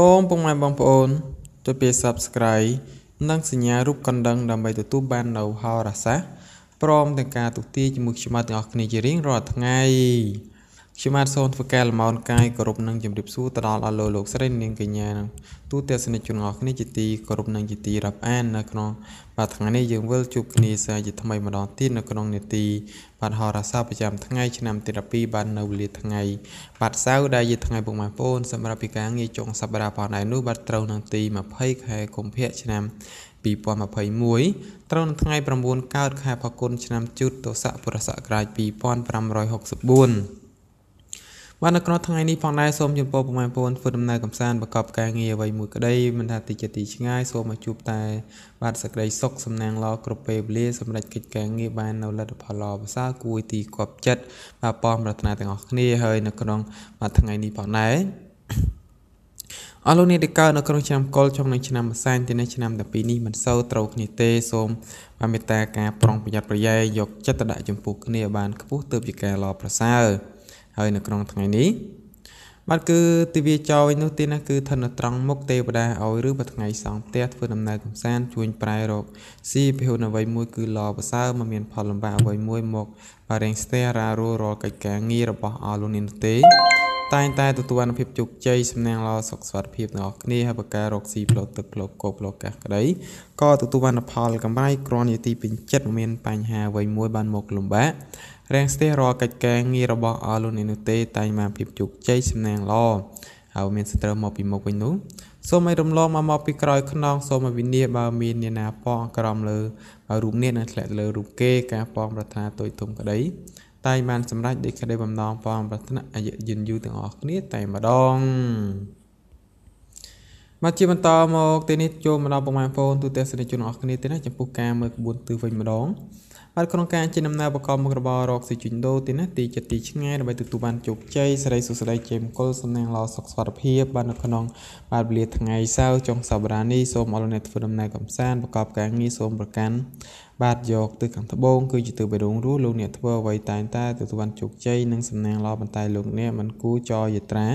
សូមពុកម៉ែបងប្អូនចុចពី Subscribe និងសញ្ញារូបកណ្ដឹងដើម្បីទទួលបាននៅហោរាសាស្ត្រព្រមទាំងការទូទាយជាមួយខ្ញុំទាំងអស់គ្នាជារៀងរាល់ថ្ងៃខ្ញុំបាទសូមធ្វើការលំអរកាយគោរពនឹងជម្រាបសួរទៅដល់អស់លោកលោកស្រីនាងកញ្ញានឹងទូទស្សនិកជនអស់គ្នាជាទីគោរពនឹងជាទីរាប់អាននៅក្នុងបាទថ្ងៃនេះយើងវិលជួបគ្នាសាជាថ្មីម្ដងទៀតនៅក្នុងនេតិបាទហោរាសាប្រចាំថ្ងៃឆ្នាំទី12បាទនៅវេលាថ្ងៃបាទសៅរ៍ដែលជាថ្ងៃពុកម៉ែបងប្អូនសម្រាប់ពីការងារចុងសប្ដាហ៍ផងដែរនោះបាទត្រូវនៅទី20ខែកុម្ភៈឆ្នាំ2021ត្រូវនៅថ្ងៃ9កើតខែផល្គុនឆ្នាំជូតទស័កពុរសករាជ2564បាននៅក្នុងថ្ងៃនេះផងដែរសូមជម្រាបពុកម៉ែបងប្អូនធ្វើដំណើរកំសាន្តប្រកប ការងារអ្វីមួយក្តីមិនថាទីជាទីឆ្ងាយសូមមកជួបតែបាទសក្តីសុខសំណាងល្អគ្រប់ពេលវេលាសម្រាប់កិច្ចការងារបាននៅលទ្ធផលល្អប្រសើរគួរទីគប់ចិត្តបាទប៉មប្រាថ្នាទាំងអស់គ្នាហើយនៅក្នុងបាទថ្ងៃនេះផងដែរអរលោកអ្នកដែលកើតនៅក្នុងឆ្នាំកុលចុងនឹងឆ្នាំម្សាញ់ទីនេះឆ្នាំតែពីរនេះមិនសូវត្រូវគ្នាទេសូមបាទមេត្តាការប្រុងប្រយ័ត្នប្រយែងយកចិត្តទុកដាក់ចំពោះគ្នាបានខ្ពស់ទើបជាការល្អប្រសើរហើយនៅក្នុងថ្ងៃនេះបាទគឺទិវាចយនោះទីណាគឺឋិនត្រង់មុខទេវតាឲ្យឬមួយថ្ងៃសង់ផ្ទះធ្វើដំណើរកំសាន្តជួញប្រែរកស៊ីភុនអ្វីមួយគឺលប្រសើរមិនមាន ផលលំបាកអ្វីមួយមកបរិញ្ញស្ទះរារួរាល់កិច្ចការងាររបស់អស់លោកនេះទេ តែងតែទទួលអនុភាពជោគជ័យសំណាងល្អសុខសុវត្ថិភាពទាំងអស់គ្នាហើយប្រការរកស៊ីផ្លូវទឹកផ្លូវគោផ្លូវកាសក្តីក៏ទទួលបាន ផលកម្រៃគ្រាន់ជាទីពេញចិត្តមានបញ្ហាអ្វីមួយបានមកលំបាករាំងស្ទះរាល់កិច្ចការងាររបស់អស់លោកអ្នកនោះទេតែមានភាពជោគជ័យសំណាងល្អហើយមានសត្រូវមកពីមុខវិញនោះសូមឲ្យរំលងមកមកពីក្រោយខ្នងសូមឲ្យវិនាបើមានអ្នកណាផងក្រំលើបើរូបនេះនឹងធ្លាក់លើរូបគេការផងប្រាថ្នាទុយទុំក្តីតែបានសម្រេចដូចក្តីបំណងផងប្រាថ្នាអាយុយឺនយូរទាំងអស់គ្នាតែម្ដងមកជាបន្តមកទីនេះចូលមកដល់ប្រមាណបងប្អូនទូទេសនិកជនអស់គ្នាទីនេះចំពោះការមើលក្បួនទិសវិញម្ដងហើយក្នុងការចេញដំណើរប្រកបមុខរបររកស៊ីជួញដូរទីណាទីចិត្តទីឆ្ងាយដើម្បីទទួលបានជោគជ័យសេរីសុខសប្បាយជាមង្គលសំណាងល្អសុខសុខភាពបាននៅក្នុង បាទវេលា ថ្ងៃសៅរ៍ចុងសប្តាហ៍នេះសូមអរលោកអ្នកធ្វើដំណើរកំសាន្តប្រកបការងារសូមប្រកាន់បាទយកទិសខាងត្បូងគឺជាទិសបេរុងរស់លោកអ្នកធ្វើអ្វីតែងតែទទួលបានជោគជ័យនិងសំណាងល្អប៉ុន្តែលោកអ្នកមិនគូចរយត្រា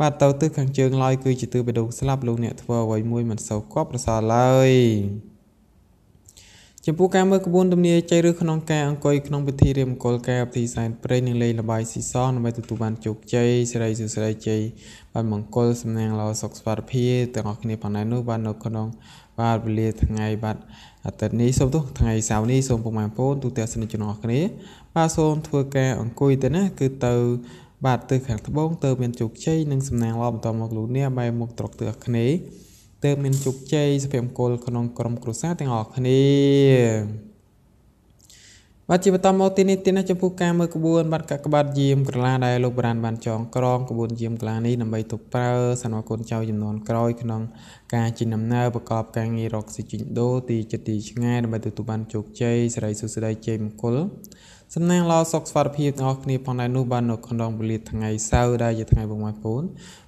បាទទៅទិសខាងជើងឡើយគឺជាទិសបេរុងស្លាប់លោកអ្នកធ្វើអ្វីមួយមិនសូវគប់ប្រសើរឡើយចំពោះការមើលក្បួនទំនាយជ័យឬក្នុងការអង្គុយក្នុងពិធីរៀបមង្គលការពិធីសែនព្រេននិងលេងលបាយស៊ីសងដើម្បីទទួលបានជោគជ័យសិរីសួស្តីជ័យបានមង្គលសំណាងល្អសុខសុវត្ថិភាពទាំងអស់គ្នាផងដែរនោះបាននៅក្នុងបាទវេលាថ្ងៃបាទអាទិត្យនេះសូមទោះថ្ងៃសៅរ៍នេះសូមពុកម៉ែបងប្អូនទូទាំងសនិទ្ធជនអស់គ្នាបាទសូមធ្វើការអង្គុយទៅណាគឺទៅបាទទិសខាងត្បូងទៅមានជោគជ័យនិងសំណាងល្អបន្តមកលោកអ្នកបែរមុខត្រកទិសអាគ្នេយ៍ទើបមានជោគជ័យសុភមង្គលក្នុងក្រុមគ្រួសារទាំងអស់គ្នាបាទជាបន្តមកទីនេះទីនេះចំពោះការមើលក្បួន បាត់កាក់ក្បាត់យាមក្រឡាដែលលោកបរានបានចងក្រងក្បួនយាមក្រឡានេះដើម្បីទៅប្រើសន្មគុណចៅចំនួនក្រោយក្នុងការជិះដំណើរប្រកបការងាររកស៊ីជីងដូទីចិត្តទីឆ្ងាយដើម្បីទទួលបានជោគជ័យសេរីសុខសេរីជ័យមង្គលសំណាងល្អសុខសុវត្ថិភាពទាំងអស់គ្នាផងដែរនោះបាននៅក្នុងវេលាថ្ងៃសៅរ៍ដែលជាថ្ងៃពុកម៉ែបងប្អូន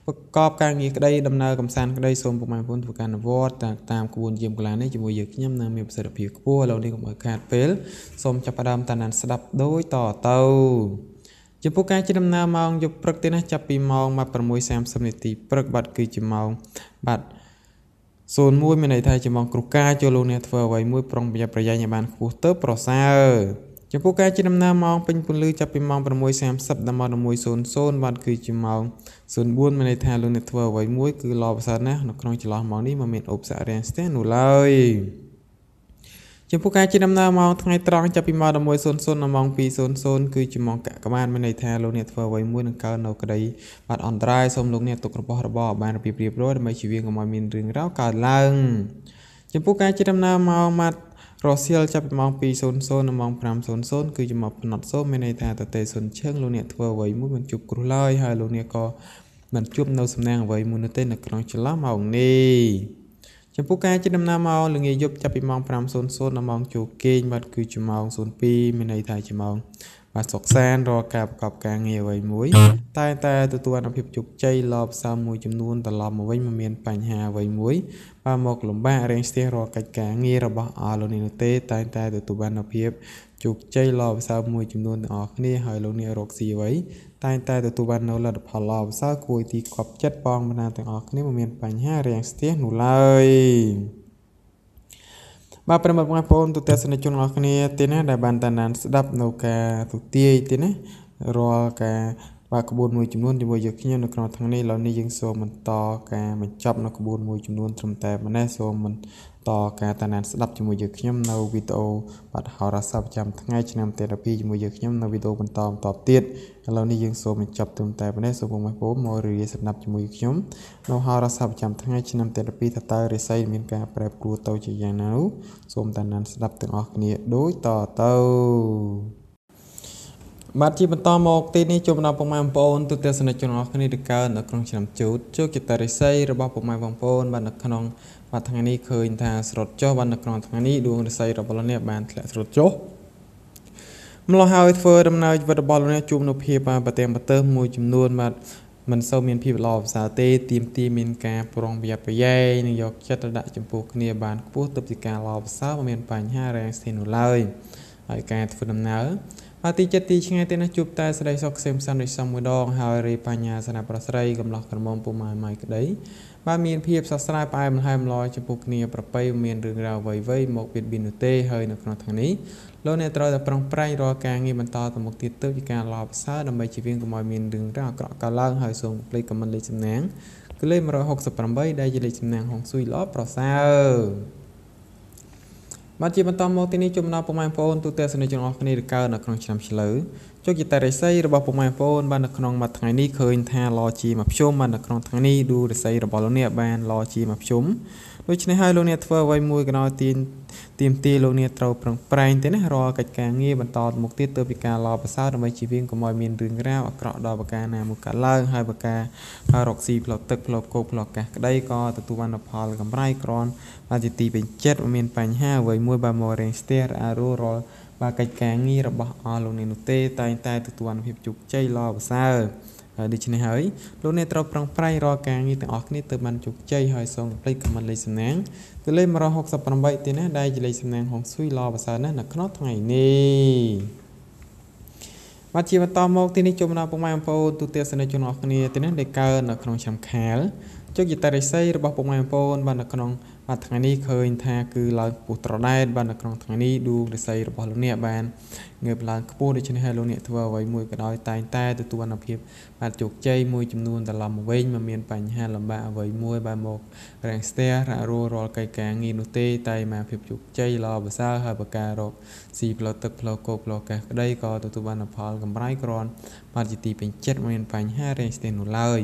ប្រកបការងារក្តីដំណើរកំសាន្តក្តីសូមពុកម៉ែបងប្អូនធ្វើការអនុវត្តតាមតាមក្បួនយាមកលានេះជាមួយយើងខ្ញុំនឹងមានប្រសិទ្ធភាពខ្ពស់ឥឡូវនេះកុំឲ្យខាតពេលសូមចាប់ផ្ដើមតាមដានស្ដាប់ដូចតទៅចំពោះការជិះដំណើរម៉ោងយប់ព្រឹកទេណាចាប់ពីម៉ោង6:30នាទីព្រឹកបាទគឺជាម៉ោងបាទ01មានន័យថាជាម៉ោងគ្រូការចូលលោកអ្នកធ្វើអ្វីមួយប្រុងប្រយ័ត្នប្រយែងឲ្យបានខ្ពស់ទៅប្រសើរចំពោះការចេញដំណើរម៉ោងពេញពន្លឺចាប់ពីម៉ោង6:30ដល់ម៉ោង11:00បាទគឺជាម៉ោង04មានន័យថាលោកអ្នកធ្វើអ្វីមួយគឺល្អប្រសើរណាស់នៅក្នុងចន្លោះម៉ោងនេះមិនមានឧបសគ្គរាំងស្ទះនោះឡើយចំពោះការចេញដំណើរម៉ោងថ្ងៃត្រង់ចាប់ពីម៉ោង11:00ដល់ម៉ោង2:00គឺជាម៉ោងកកបានមានន័យថាលោកអ្នកធ្វើអ្វីមួយនឹងកើតនៅក្តីបាត់អន្តរាយសូមលោកអ្នកទុករបស់របរឲ្យបានរបៀបរៀបរយដើម្បីជីវិតកុំឲ្យមានរឿងរ៉ាវកើតឡើងចំពោះការចេញដំណើរម៉ោងម៉ាត់រសៀលចាប់ពីម៉ោង2:00ដល់ម៉ោង5:00គឺចំហផ្នត់សូនមានន័យថាតេសុនឈឹងលោកអ្នកធ្វើអ្វីមួយមិនជួបគ្រោះឡើយហើយលោកអ្នកក៏មិនជួបនៅសំណាងអ្វីមួយនោះទេនៅក្នុងចន្លោះម៉ោងនេះ ចំពោះការជិះដំណើរមកល្ងាចយប់ចាប់ពីម៉ោង5:00ដល់ម៉ោងចូលគេងបាទគឺជាម៉ោង02មានន័យថាជាម៉ោងបាទសុខសានរកការប្រកបការងារអ្វីមួយតែ តែទទួលអនុភាពជោគជ័យលបសំមួយចំនួនត្រឡប់មកវិញមិនមានបញ្ហាអ្វីមួយបាទមកលំបាករៀងស្ទះរកកិច្ចការងាររបស់អស់លោកនេះនោះទេតែ តែទទួលបានអនុភាពជោគជ័យលបសំមួយចំនួនទាំងអស់គ្នាហើយលោកនេះរកស៊ីអ្វីតែ តែទទួលបាននៅលទ្ធផលលបសើគួយទីគប់ចិត្តបងបណ្ដាទាំងអស់គ្នាមិនមានបញ្ហារៀងស្ទះនោះឡើយបាទប្រិមត្តបងប្អូនទូទាំងសនិជនរបស់គ្នាទីណាដែលបានតានានស្ដាប់នៅការទូទាយទីណារាល់ការបាទក្បួនមួយចំនួនជាមួយយើងខ្ញុំនៅក្នុងថ្ងៃនេះឡើយនេះយើងសូមបន្តការបញ្ចប់នៅក្បួនមួយចំនួនត្រឹមតែប៉ុណ្ណេះសូមមិនតការតាមដានស្ដាប់ជាមួយយើងខ្ញុំនៅវីដេអូបាត់ហោរាសាស្ត្រប្រចាំថ្ងៃឆ្នាំទេរ៉ាពីជាមួយយើងខ្ញុំនៅវីដេអូបន្តបន្តទៀតឥឡូវនេះយើងសូមបញ្ចប់ត្រឹមតែប៉ុណ្ណេះសូមពុកម៉ែបងប្អូនមករីស្ដាប់ជាមួយខ្ញុំនៅហោរាសាស្ត្រប្រចាំថ្ងៃឆ្នាំទេរ៉ាពីថាតើរិស័យមានការប្រែប្រួលទៅជាយ៉ាងណាសូមតាមដានស្ដាប់ទាំងអស់គ្នាដូចតទៅបាទជាបន្តមកទីនេះជួបដល់ពុកម៉ែបងប្អូនទូទាំងសនិទ្ធជនអស់គ្នាដែលកើតនៅក្នុងឆ្នាំជូតជួបជាតារិស័យរបស់ពុកម៉ែបងប្អូនបាទនៅក្នុងបាទថ្ងៃនេះឃើញថាស្រុតចុះបាននៅក្នុងថ្ងៃនេះដួងរស័យរបស់លោកអ្នកបានធ្លាក់ស្រុតចុះម្ល៉េះហើយធ្វើដំណើរជីវិតរបស់លោកអ្នកជួបនៅភាពប្រទាំងប្រទើសមួយចំនួនបាទមិនសូវមានភាពល្អប្រសើរទេទាមទារមានការប្រុងប្រយ័ត្នប្រយែងនិងយកចិត្តទុកដាក់ចំពោះគ្នាបានខ្ពស់ទើបជាការល្អប្រសើរមិនមានបញ្ហារាំងស្ទះនោះឡើយហើយការធ្វើដំណើរបាទទីចិត្តទីឆ្ងាយទេណាជួបតែស្រីសុខសេមសានដូចសំមួយដង ហើយរីបញ្ញាសនាប្រស្រីកំឡោះក្រមុំពុំម៉ែម៉ៃក្តីបើមានភាពស្រស់ស្រាយផ្អែមល្ហែមឡយចំពោះគ្នាប្រប្រៃមានរឿងរ៉ាវអ្វីៗមកបៀតបៀននោះទេហើយនៅក្នុងថ្ងៃនេះលោកអ្នកត្រូវតែប្រុងប្រែងរាល់ការងារបន្តទៅមុខទៀតទៅជាការល្អប្រសើរដើម្បីជៀសវាងកុំឲ្យមានរឿងរ៉ាវអាក្រក់កើតឡើងហើយសូម click comment លេខសំណាងគឺលេខ168ដែលជាលេខសំណាងហុងស៊ុយល្អប្រសើរបាទជាបន្តមកទីនេះចំណោមពុកម៉ែបងប្អូនទូទាំងសនិទ្ធជនអស់គ្នាឬកើនៅក្នុងឆ្នាំឆ្លូវជោគជតារិស័យរបស់ពុកម៉ែបងប្អូនបាននៅក្នុងមួយថ្ងៃនេះឃើញថាឡជាមួយភ្ជុំបាននៅក្នុងថ្ងៃនេះឌូរិស័យរបស់លោកអ្នកបានឡជាមួយភ្ជុំដូច្នេះហើយលោកអ្នកធ្វើអ្វីមួយកណោទាញទៀមទាលោកអ្នកត្រូវប្រឹងប្រែងទៅណារាល់កិច្ចការងារបន្តមកទៀតទើបពីការល្អប្រសើរដើម្បីជីវៀងកុំឲ្យមានរឿងរ៉ាវអាក្រក់ដល់ប្រការណាមកកើតឡើងហើយប្រការរកស៊ីផ្លូវទឹកផ្លូវគោកផ្លូវកាសក្តីក៏ទទួលបានផលកម្រៃក្រនបានជាទីពេញចិត្តមានបញ្ហាអ្វីមួយបានមករៀងស្ទះអារូរាល់បាទកិច្ចការងាររបស់អស់លោកអ្នកនោះទេតែងតែទទួលបានភាពជោគជ័យល្អប្រសើរហើយដូច្នេះហើយលោកអ្នកត្រូវប្រឹងប្រែងរាល់ការងារទាំងអស់គ្នាទៅបានជោគជ័យហើយសូមផ្លេចខមមិនលេខសំណាងទៅលេខ168ទៀតណាដែលជាលេខសំណាងហុងស៊ុយឡប្រសើរណាស់នៅក្នុងថ្ងៃនេះបាទជាបន្តមកទីនេះជុំដល់ពុកម៉ែបងប្អូនទូទាំងសនិទ្ធជនអស់គ្នាទីនេះដែលកើតនៅក្នុងឆ្នាំខាលជោគយតារិស័យរបស់ពុកម៉ែបងប្អូនបាននៅក្នុងបាទថ្ងៃនេះឃើញ ថាគឺឡើងខ្ពស់ត្រដែតបាទនៅក្នុងថ្ងៃនេះឌូរាសីរបស់លោកអ្នកបានងើបឡើងខ្ពស់ដូច្នេះហើយលោកអ្នកធ្វើអ្វីមួយក៏ដោយតែងតែទទួលអនុភាពបាទជោគជ័យមួយចំនួនត្រឡប់មកវិញមិនមានបញ្ហាលំបាកអ្វីមួយបាទមករាំងស្ទះរ៉ាក់រួរាល់កិច្ចការងារនោះទេតែមកភាពជោគជ័យល្អប្រសើរហើយប្រការរកស៊ីផ្លូវទឹកផ្លូវគោកផ្លូវកាសក្តីក៏ទទួលបានផលកម្រៃក្រាន់បាទជាទីពេញចិត្តមិនមានបញ្ហារាំងស្ទះនោះឡើយ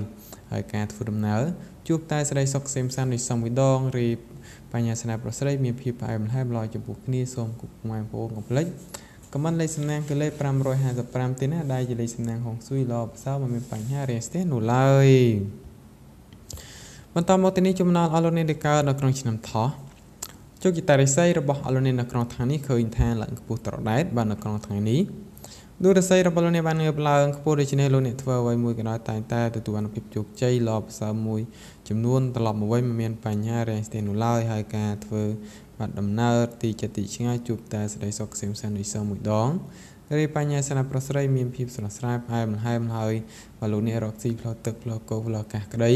ហើយការធ្វើដំណើរជួបតែសេចក្តីសុខសេមសាននេះសំមួយដងរីបញ្ញាសនាប្រស្រីមានភាពផ្អែមល្ហែមល្អចំពោះគ្នាសូមគុំម៉ែបងប្អូនកុំភ្លេចខមមិនលេខសំណាងគឺលេខ555ទេណាដែលជាលេខសំណាងហុងស៊ុយល្អប្រសើរមិនមានបញ្ហារាំងស្ទះនោះឡើយបន្តមកទីនេះចំណងអស់លោកអ្នកដែលកើតនៅក្នុងឆ្នាំថោះជោគជតារិស័យរបស់អស់លោកអ្នកនៅក្នុងថ្ងៃនេះឃើញថាឡើងខ្ពស់ត្រដែតបាននៅក្នុងថ្ងៃនេះដួងរស័យរបស់លោកអ្នកបានងើបឡើងខ្ពស់ដូច្នេះលោកអ្នកធ្វើអ្វីមួយក៏ដោយតែងតែទទួលអនុភាពជោគជ័យល្អប្រសើរមួយចំនួនត្រឡប់មកវិញមិនមាន បញ្ហារាំងស្ទះនោះឡើយហើយការធ្វើបាត់ដំណើរទីចិត្តទីឆ្ងាយជួបតែសេចក្តីសុខក្សេមសាន្តដូចសមួយដងរីបញ្ញាសនប្រស្រីមានភាពស្រស់ស្រាយផ្អែមល្ហែមហើយបើលោកអ្នករកស៊ីផ្លូវទឹកផ្លូវគោផ្លូវអាកាសក្តី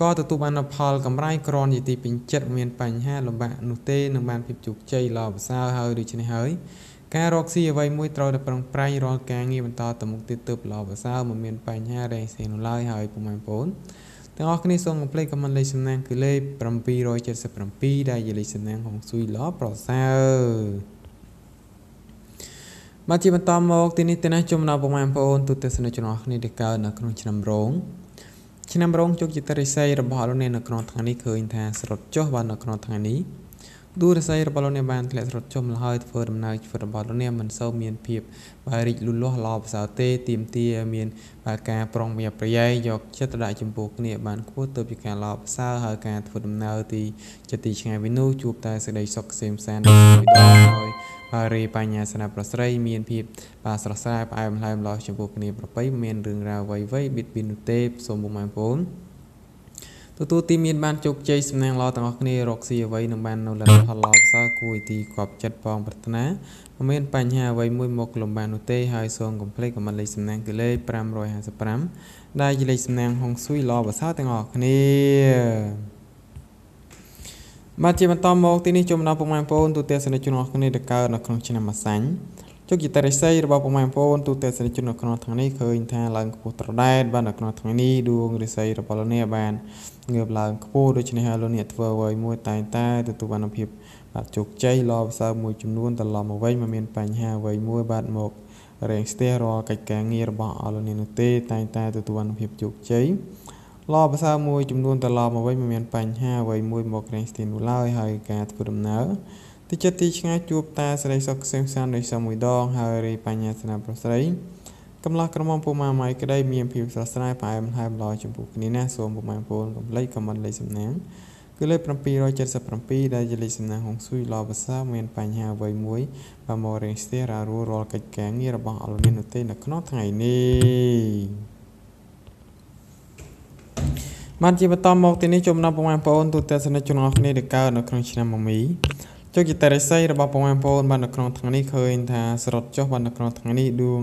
ក៏ទទួលបាន ផលកម្រៃក្រនជាទីពេញចិត្តមាន បញ្ហាលំបាកនោះទេនឹងបានភាពជោគជ័យល្អប្រសើរហើយដូច្នេះហើយការរកស៊ីអ្វីមួយត្រូវតែប្រឹងប្រែងរាល់ការងារបន្តទៅមុខទៀតទើបល្អប្រសើរមិនមានបញ្ហារែងសេនោះឡើយហើយពុកម៉ែបងប្អូនទាំងអស់គ្នាសូមកុំភ្លេចខមមិនលេខសំណាងគឺលេខ777ដែលជាលេខសំណាងហុងស៊ុយល្អប្រសើរមកជាបន្តមកទីនេះទីណាជុំដល់ពុកម៉ែបងប្អូនទូទេសនិកជនអស់គ្នាដែលកើតនៅក្នុងឆ្នាំរោងឆ្នាំរោងជោគជិតរិស័យរបស់លោកអ្នកនៅក្នុងថ្ងៃនេះឃើញថា ស្រុតចុះបាននៅក្នុងថ្ងៃនេះដួងរាសីរបស់លោកអ្នកបានធ្លាក់ស្រុតចុះមកហើយធ្វើដំណើរជីវិតរបស់លោកអ្នកមិនសូវមានភាពបើរីកលូតលាស់ល្អប្រសើរទេទៀមទាមានបើការប្រុងប្រយ័ត្នប្រយែងយកចិត្តដាក់ចំពោះគ្នាបានខ្ពស់ទៅពីការល្អប្រសើរហើយការធ្វើដំណើរទីចិត្តទីឆ្ងាយវិនោះជួបតែសេចក្តីសុខក្សេមសាន្តដោយដងហើយបើរីបញ្ញាសនាប្រស្រី មានភាព បាទស្រស់ស្រាយផ្អែមល្ហែមល្អចំពោះគ្នាប្របីមានរឿងរ៉ាវអ្វីៗបិទពីនោះទេសូមបងប្អូនទទួលទីមានបានជោគជ័យសំណាងល្អទាំងអស់គ្នារកស៊ីអ្វីនឹងបាននៅលទ្ធផលល្អប្រសើរគួរទីគប់ចិត្តផងប្រាថ្នាមិនមានបញ្ហាអ្វីមួយមកលំបាននោះទេហើយសូមកុំភ្លេចខមមិនលេខសំណាងគឺលេខ555ដែលជាលេខសំណាងហុងស៊ុយល្អប្រសើរទាំងអស់គ្នាបាទជាបន្តមកទីនេះជូនដល់ពុកម៉ែបងប្អូនទូទាំងសនិទ្ធជនអស់គ្នាដែលកើតនៅក្នុងឆ្នាំអាសាញ់ទុកជាតរិស័យរបស់ពុកម៉ែបងប្អូនទូទាំងសេរីជននៅក្នុងថ្ងៃនេះឃើញថាឡើងខ្ពស់ត្រដែតបាននៅក្នុងថ្ងៃនេះដួងរិស័យរបស់លោកអ្នកបានងើបឡើងខ្ពស់ដូច្នេះហើយលោកអ្នកធ្វើអ្វីមួយតែងតែទទួលបានភាពបាទជោគជ័យល្អប្រសើរមួយចំនួនត្រឡប់មកវិញមិនមានបញ្ហាអ្វីមួយបាទមករៀងស្ទះរាល់កិច្ចការងាររបស់អស់លោកអ្នកនោះទេតែងតែទទួលបានភាពជោគជ័យល្អប្រសើរមួយចំនួនត្រឡប់មកវិញមិនមានបញ្ហាអ្វីមួយមករៀងស្ទះនោះឡើយហើយការធ្វើដំណើរទីចិត្តទីឆ្ងាយជួបតាសេរីសុខខ្សឹងសានដូចសមួយដងហើយរីបញ្ញាស្នាប្រុសស្រីកំឡោះក្រមុំពុមាម៉ៃក្តីមានភាពស្រស់ស្រាយផ្អែមល្ហែមល្អចំពោះគ្នាណាសូមពុមាពលកំលេចខមមិនលេខសំណាងគឺលេខ777ដែលជាលេខសំណាងហុងស៊ុយឡបសាមានបញ្ហាអ្វីមួយបើមករៀងស្ទះរារួរាល់កិច្ចការងាររបស់អលមាននោះទេនៅក្នុងថ្ងៃនេះបានជាបន្តមកទីនេះជុំដល់ពុមាប្អូនទូទាំងសនិទ្ធជនអស់គ្នាដែលកើតនៅក្នុងឆ្នាំមីចុះគិតរិស័យរបស់បងប្អូនបាននៅក្នុងថ្ងៃនេះឃើញថាស្រុតចុះបាននៅក្នុងថ្ងៃនេះដួង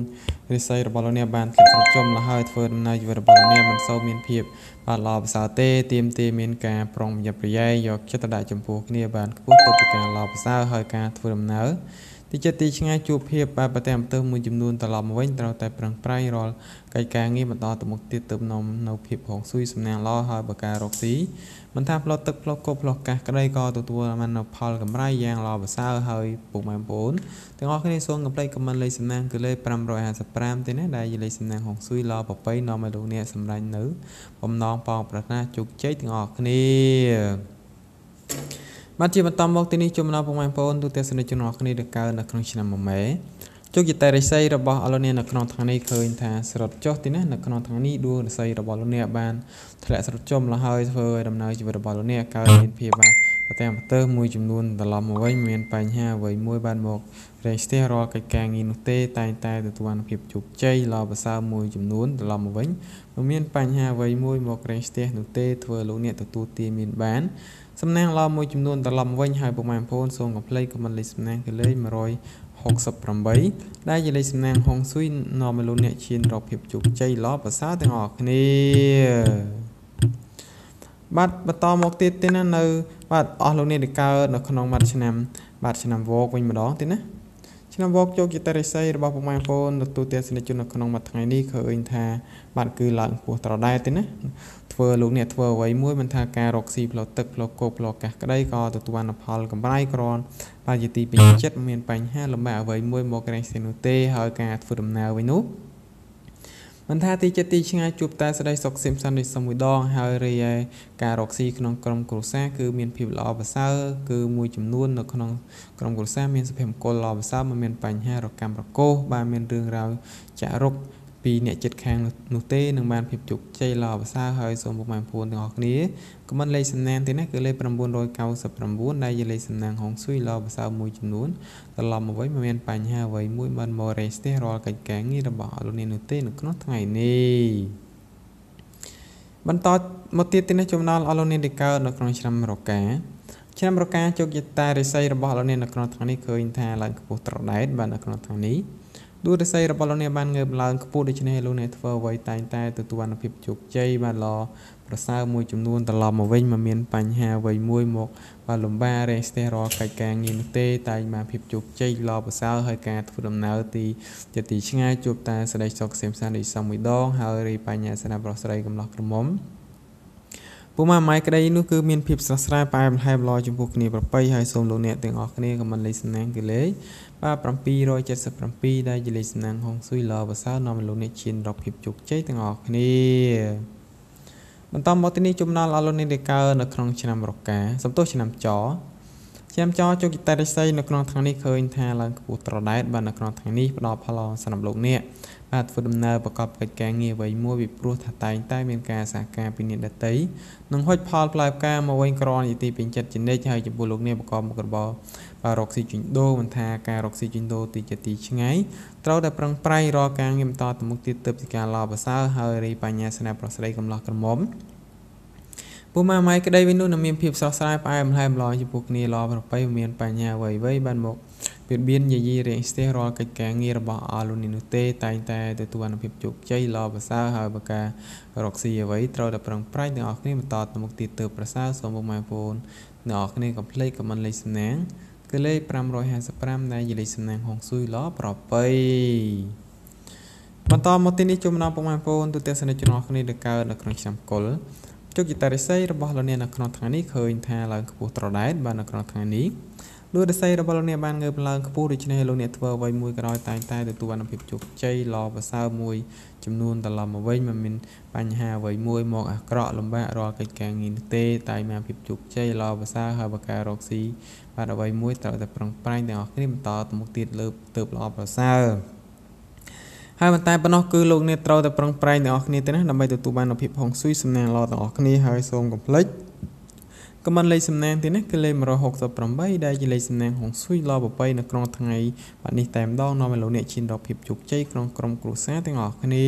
រិស័យរបស់លោកអ្នកបានធ្លាក់ស្រុតចំលហើយធ្វើដំណើរជីវិតរបស់លោកអ្នកមិនសូវមានភាពបានល្អប្រសើរទេទាមទារមានការប្រុងប្រយ័ត្នប្រយែងយកចិត្តទុកដាក់ចំពោះគ្នាបានខ្ពស់ទៅពីការល្អប្រសើរហើយការធ្វើដំណើរទីចិត្តទីឆ្ងាយជួបភាពបែបប្រទេសអំទើមួយចំនួនត្រឡប់មកវិញត្រូវតែប្រឹងប្រែងរាល់កិច្ចការងារបន្តទៅមុខទៀតទៅនាំនៅភាពហងស៊ុយសំណាងល្អហើយបើការរកស៊ីមិនថាផ្លត់ទឹកផ្លត់គោផ្លត់កាសក្តីក៏ទទួលបាននៅផលកម្រៃយ៉ាងល្អប្រសើរហើយពុកម៉ែបងប្អូនទាំងអស់គ្នាសូមកុំភ្លេចខមមិនលេខសំណាងគឺលេខ555ទេណាដែលជាលេខសំណាងហងស៊ុយល្អប្រពៃនាំឲ្យលោកអ្នកសម្រេចនៅបំណងបងប្រាថ្នាជោគជ័យទាំងអស់គ្នាបាទជាបន្តមកទីនេះជួបនៅបងប្អូនទូទាំងសនិទ្ធជនរបស់គ្នាដែលកើនៅក្នុងឆ្នាំមួយម៉ែជោគយតារិស័យរបស់អលោកនានៅក្នុងថ្ងៃនេះឃើញ ថា ស្រុតចុះទីណានៅក្នុងថ្ងៃនេះដួងរិស័យរបស់លោកនាបានធ្លាក់ស្រុតចំលហើយធ្វើឲ្យដំណើរជីវិតរបស់លោកនាកើតមានភាពបាទប្រតែប្រទើមួយចំនួនត្រឡប់មកវិញមានបញ្ហាអ្វីមួយបានមករែងស្ទះរាល់កិច្ចការងារនោះទេតែងតែទទួលបានភាពជោគជ័យល្អប្រសើរមួយចំនួនត្រឡប់មកវិញមិនមានបញ្ហាអ្វីមួយមករែងស្ទះនោះទេ ធ្វើលោកអ្នកទទួលទានមានបានសំណាងឡមួយចំនួនត្រឡប់វិញហើយពុកម៉ែបងប្អូនសូមកុំភ្លេចខមមិនលេខសំណាងគឺលេខ168ដែលជាលេខសំណាងហុងស៊ុយនាំឲ្យលោកអ្នកឈានរកភាពជោគជ័យល្អប្រសើរទាំងអស់គ្នាបាទបន្តមកទៀតទេណានៅ បាទអស់លោកអ្នកដែលកើតនៅក្នុងបាទឆ្នាំបាទឆ្នាំវោកវិញម្ដងទេណាឆ្នាំវោកជោគជាតរិស័យរបស់ពុកម៉ែបងប្អូនទទួលទានសនិជននៅក្នុងមួយថ្ងៃនេះឃើញថា បាទគឺឡើងពោះត្រដែតទេណាធ្វើលោកអ្នកធ្វើអ្វីមួយមិនថាការរកស៊ីផ្លូវទឹកផ្លូវគោកផ្លូវអាកាសក្តីក៏ទទួលបានផលកម្រៃក្រនបើជាទីពេញចិត្តមានបញ្ហាលំបាកអ្វីមួយមកក្រែងស្ទះនោះទេ ហើយការធ្វើដំណើរវិញនោះមិនថាទីចិត្តទីឆ្ងាយជួបតែសេចក្តីសុខសៀមសានដូចសុំមួយដងហើយរីឯការរកស៊ីក្នុងក្រុមគ្រួសារគឺមានភាពល្អប្រសើរគឺមួយចំនួននៅក្នុងក្រុមគ្រួសារមានសុភមង្គលល្អប្រសើរមិនមានបញ្ហារកម្មរកោសបាទមានរឿងរ៉ាវចាក់រុកពីអ្នកចិត្តខាងនោះទេនឹងបានភាពជោគជ័យល្អប្រសើរហើយសូមពុកម៉ែបងប្អូនទាំងអស់គ្នាខមមិនលេខសំណាងទីនេះគឺលេខ999ដែលជាលេខសំណាងហុងស៊ុយល្អប្រសើរមួយចំនួនត្រឡប់មកវិញមិនមានបញ្ហាអ្វីមួយមិនមករេស្ទះរាល់កិច្ចការងាររបស់លោកនាងនោះទេនៅក្នុងថ្ងៃនេះបន្តមកទៀតទីនេះចំណល់អលោកនាងដែលកើតនៅក្នុងឆ្នាំរកាឆ្នាំរកាជោគយតារិស័យរបស់លោកនាងនៅក្នុងថ្ងៃនេះឃើញថាឡើងខ្ពស់ត្រដែតបាននៅក្នុងថ្ងៃនេះដួងរាសីរបស់លោកអ្នកបានងើបឡើងខ្ពស់ដូច្នេះលោកអ្នកធ្វើអ្វីតែងតែទទួលអានុភាពជោគជ័យបានល្អប្រសើរមួយចំនួនត្រឡប់មកវិញមិនមានបញ្ហាអ្វីមួយមកបាទលំបាករែងស្ទះរាល់កិច្ចការងារនោះទេតែមានភាពជោគជ័យល្អប្រសើរហើយការធ្វើដំណើរទីជាទីឆ្ងាយជួបតាសេចក្តីសុខសេមសានដូចសំមួយដងហើយរីបញ្ញាសនាប្រុសស្រីកំឡោះក្រមុំពុកម៉ែម៉ៃក្តីនោះគឺមានភាពស្រស់ស្រាយប៉ែបន្ថែមល្អចំពោះគ្នាប្របីហើយសូមលោកអ្នកទាំងអស់គ្នាខមមិនលេខសំណាងគឺលេខ777ដែលជាលេខសំណាងហុងស៊ុយឡប្រសើរនាំលោកអ្នកឈានរកភាពជោគជ័យទាំងអស់គ្នាបន្តមកទីនេះជំណាល់អលនេះដែលកើនៅក្នុងឆ្នាំរកាសំទោសឆ្នាំចរខ្ញុំចោជោគិតរិស័យនៅក្នុងថ្ងៃនេះឃើញថាឡើងខ្ពស់ត្រដែតបាទនៅក្នុងថ្ងៃនេះផ្ដល់ផលសម្រាប់លោកអ្នកបាទធ្វើដំណើរប្រកបកិច្ចការងារអ្វីមួយវាព្រោះថាតែងតែមានការសហការពីអ្នកដតីនិងហុចផលផ្លែផ្កាមកវិញក្រនីតិពេញចិត្តជានិច្ចហើយចំពោះលោកអ្នកប្រកបមុខរបរបាទរកស៊ីជិញដូរមិនថា ការរកស៊ីជិញដូរទីជាទីឆ្ងាយត្រូវតែប្រឹងប្រែងរកការងារបន្តទៅមុខទៀតទៅពីការឡោប្រសើរហើយរីបញ្ញាស្នាប្រស្រីកំឡោះក្រមុំពូម៉ាម៉ៃក្តីវិញនោះនឹងមានភាពស្រស់ស្រាយផ្អែមល្ហែមល្អចំពោះគ្នាល្អប្រពៃមានបញ្ញាអ្វីអ្វីបានមកពៀតបៀនយាយីរៀងស្ទះរាល់កិច្ចការងាររបស់អលូនីនោះទេតែងតែទទួលអនុភាពជោគជ័យល្អប្រសើរហើយបើការរកស៊ីអ្វីត្រូវតែប្រឹងប្រែងទាំងអស់គ្នាបន្តទៅមុខទៀតទៅប្រសើរសូមពុកម៉ែបងប្អូនទាំងអស់គ្នាកុំភ្លេចខមមិនលេខសំណាងគឺលេខ555ដែលជាលេខសំណាងហុងស៊ុយល្អប្រពៃបន្តមកទីនេះជូនដល់ពុកម៉ែបងប្អូនទូទាំងសនិទ្ធជនអស់គ្នាដែលកើតនៅក្នុងឆ្នាំកុលលោកយិតារិស័យរបស់លោកអ្នកនៅក្នុងថ្ងៃនេះឃើញថាឡើងខ្ពស់ត្រដែតបាទនៅក្នុងថ្ងៃនេះលោករិស័យរបស់លោកអ្នកបានងើបឡើងខ្ពស់ដូច្នេះលោកអ្នកធ្វើអ្វីមួយក៏ដោយតែងតែទទួលអនុភាពជោគជ័យល្អប្រសើរមួយចំនួនត្រឡប់មកវិញមិនមានបញ្ហាអ្វីមួយមកអាក្រក់លំបាករាល់កិច្ចការងារទេតែមានភាពជោគជ័យល្អប្រសើរហើយបកការរកស៊ីបាទអ្វីមួយត្រូវតែប្រឹងប្រែងទាំងអស់គ្នាបន្តទៅមុខទៀតលើទៅល្អប្រសើរហើយប៉ុន្តែប៉ុណ្ណោះគឺលោកអ្នកត្រូវតែប្រឹងប្រែងទាំងអស់គ្នាទេណាដើម្បីទទួលបាននូវភាពហុងស៊ុយសំណាងល្អទាំងអស់គ្នាហើយសូមកុំភ្លេចខមមិនលេខសំណាងទីនេះគឺលេខ168ដែលជាលេខសំណាងហុងស៊ុយល្អប្របីនៅក្នុងថ្ងៃបាទនេះ តែម្ដងនាំឲ្យលោកអ្នកឈានដល់ភាពជោគជ័យក្នុងក្រុមគ្រួសារទាំងអស់គ្នា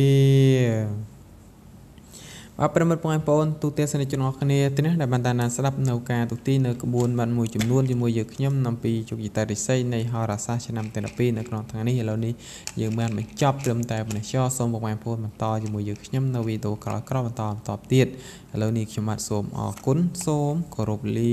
អប្រិមិត្តបងប្អូនទូទាំងសនិច្ចជនអស់គ្នាទីនេះដែលបានតាមដានស្ដាប់នៅការទូទីនៅក្បួនបាត់មួយចំនួនជាមួយយើងខ្ញុំអំពីជោគយតារិស័យនៃហោរាសាស្ត្រឆ្នាំទី12នៅក្នុងថ្ងៃនេះឥឡូវនេះយើងបានបញ្ចប់ត្រឹមតែប៉ុណ្ណេះចោះសូមបងប្អូនបន្តជាមួយយើងខ្ញុំនៅវីដេអូក្រោយៗបន្តបន្តទៀតឥឡូវនេះខ្ញុំបាទសូមអរគុណសូមគោរពលា